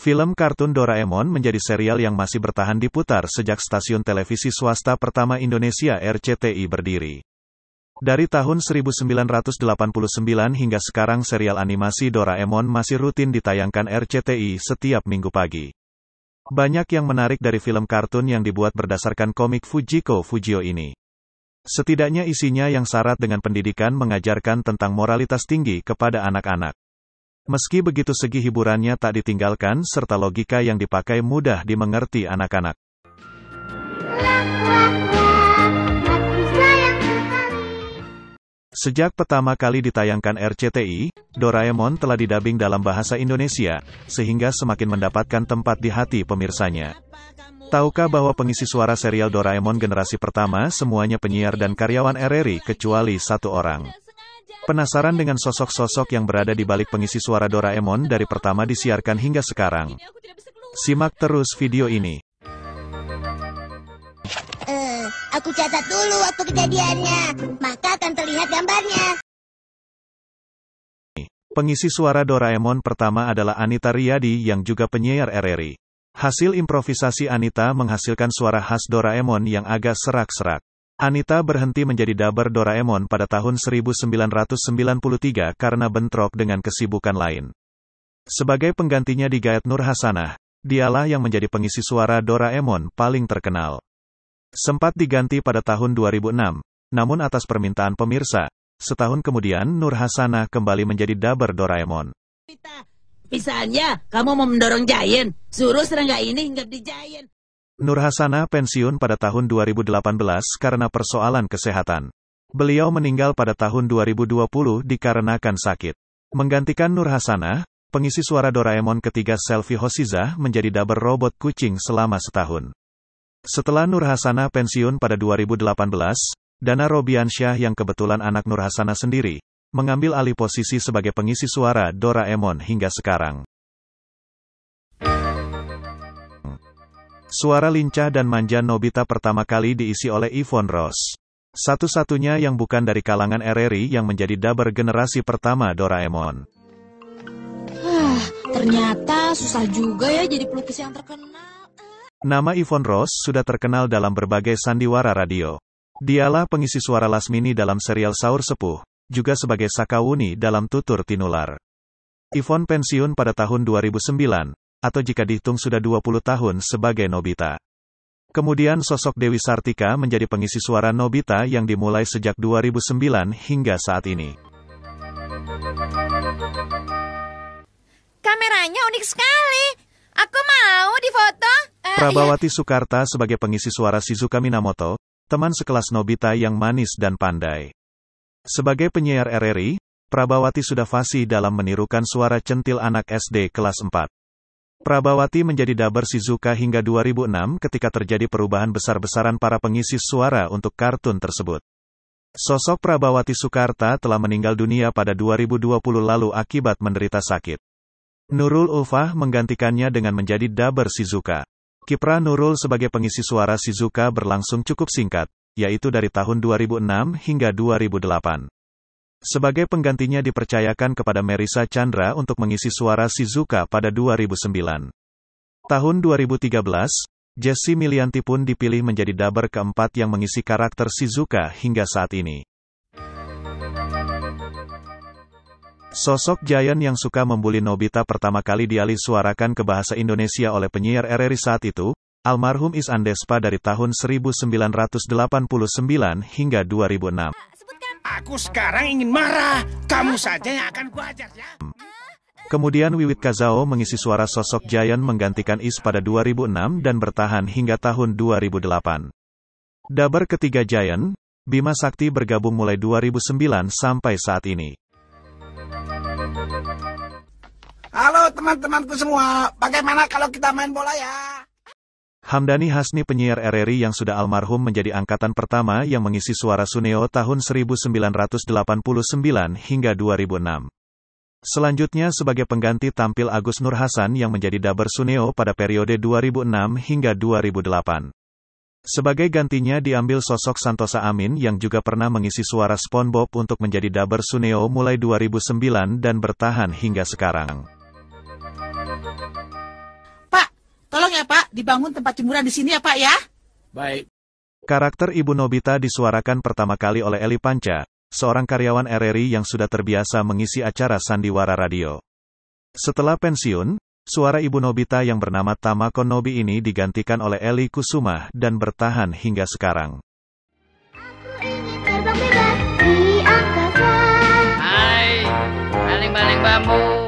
Film kartun Doraemon menjadi serial yang masih bertahan diputar sejak stasiun televisi swasta pertama Indonesia RCTI berdiri. Dari tahun 1989 hingga sekarang serial animasi Doraemon masih rutin ditayangkan RCTI setiap minggu pagi. Banyak yang menarik dari film kartun yang dibuat berdasarkan komik Fujiko Fujio ini. Setidaknya isinya yang syarat dengan pendidikan mengajarkan tentang moralitas tinggi kepada anak-anak. Meski begitu segi hiburannya tak ditinggalkan serta logika yang dipakai mudah dimengerti anak-anak. Sejak pertama kali ditayangkan RCTI, Doraemon telah didabing dalam bahasa Indonesia, sehingga semakin mendapatkan tempat di hati pemirsanya. Tahukah bahwa pengisi suara serial Doraemon generasi pertama semuanya penyiar dan karyawan RRI kecuali satu orang? Penasaran dengan sosok-sosok yang berada di balik pengisi suara Doraemon dari pertama disiarkan hingga sekarang? Simak terus video ini. Uh, aku catat dulu waktu kejadiannya, maka akan terlihat gambarnya. Pengisi suara Doraemon pertama adalah Anita Riyadi yang juga penyiar RRI. Hasil improvisasi Anita menghasilkan suara khas Doraemon yang agak serak-serak. Anita berhenti menjadi daber Doraemon pada tahun 1993 karena bentrok dengan kesibukan lain. Sebagai penggantinya Gayat Nur Hasanah, dialah yang menjadi pengisi suara Doraemon paling terkenal. Sempat diganti pada tahun 2006, namun atas permintaan pemirsa, Setahun kemudian, Nur Hasanah kembali menjadi daber Doraemon. Misalnya, kamu mau mendorong Giant, suruh serangga ini hinggap di Giant. Nur Hasanah pensiun pada tahun 2018 karena persoalan kesehatan. Beliau meninggal pada tahun 2020 dikarenakan sakit. Menggantikan Nur Hasanah, pengisi suara Doraemon ketiga Selfie Hosiza menjadi daber robot kucing selama setahun. Setelah Nur Hasanah pensiun pada 2018, Dana Robiansyah yang kebetulan anak Nur Hasana sendiri, mengambil alih posisi sebagai pengisi suara Doraemon hingga sekarang. Suara lincah dan manja Nobita pertama kali diisi oleh Yvonne Ross. Satu-satunya yang bukan dari kalangan RRI yang menjadi daber generasi pertama Doraemon. Huh, ah, ternyata susah juga ya jadi pelukis yang terkenal. Nama Yvonne Ross sudah terkenal dalam berbagai sandiwara radio. Dialah pengisi suara Lasmini dalam serial Saur Sepuh, juga sebagai Sakawuni dalam Tutur Tinular. Ivon pensiun pada tahun 2009, atau jika dihitung sudah 20 tahun sebagai Nobita. Kemudian sosok Dewi Sartika menjadi pengisi suara Nobita yang dimulai sejak 2009 hingga saat ini. Kameranya unik sekali. Aku mau difoto. Uh, eh, Prabawati iya. Sukarta sebagai pengisi suara Shizuka Minamoto, teman sekelas Nobita yang manis dan pandai. Sebagai penyiar RRI, Prabawati sudah fasih dalam menirukan suara centil anak SD kelas 4. Prabawati menjadi daber Shizuka hingga 2006 ketika terjadi perubahan besar-besaran para pengisi suara untuk kartun tersebut. Sosok Prabawati Soekarta telah meninggal dunia pada 2020 lalu akibat menderita sakit. Nurul Ulfah menggantikannya dengan menjadi daber Shizuka. Kipra Nurul sebagai pengisi suara Shizuka berlangsung cukup singkat, yaitu dari tahun 2006 hingga 2008. Sebagai penggantinya dipercayakan kepada Merisa Chandra untuk mengisi suara Shizuka pada 2009. Tahun 2013, Jesse Milianti pun dipilih menjadi daber keempat yang mengisi karakter Shizuka hingga saat ini. Sosok Jayan yang suka membuli Nobita pertama kali dialih suarakan ke bahasa Indonesia oleh penyiar RRI saat itu, almarhum Is Andespa dari tahun 1989 hingga 2006. Aku sekarang ingin marah, kamu saja yang akan kuajar ya. Kemudian Wiwit Kazao mengisi suara sosok Jayan menggantikan Is pada 2006 dan bertahan hingga tahun 2008. Dabar ketiga Jayan, Bima Sakti bergabung mulai 2009 sampai saat ini. Halo teman-temanku semua, bagaimana kalau kita main bola ya? Hamdani Hasni penyiar RRI yang sudah almarhum menjadi angkatan pertama yang mengisi suara Suneo tahun 1989 hingga 2006. Selanjutnya sebagai pengganti tampil Agus Nur Hasan yang menjadi daber Suneo pada periode 2006 hingga 2008. Sebagai gantinya diambil sosok Santosa Amin yang juga pernah mengisi suara SpongeBob untuk menjadi daber Suneo mulai 2009 dan bertahan hingga sekarang. ya Pak, dibangun tempat jemuran di sini ya Pak ya. Baik. Karakter Ibu Nobita disuarakan pertama kali oleh Eli Panca, seorang karyawan RRI yang sudah terbiasa mengisi acara sandiwara radio. Setelah pensiun, suara Ibu Nobita yang bernama Tama Konobi ini digantikan oleh Eli Kusuma dan bertahan hingga sekarang. Aku ingin terbang bebas di angkasa. Hai, baling-baling bambu.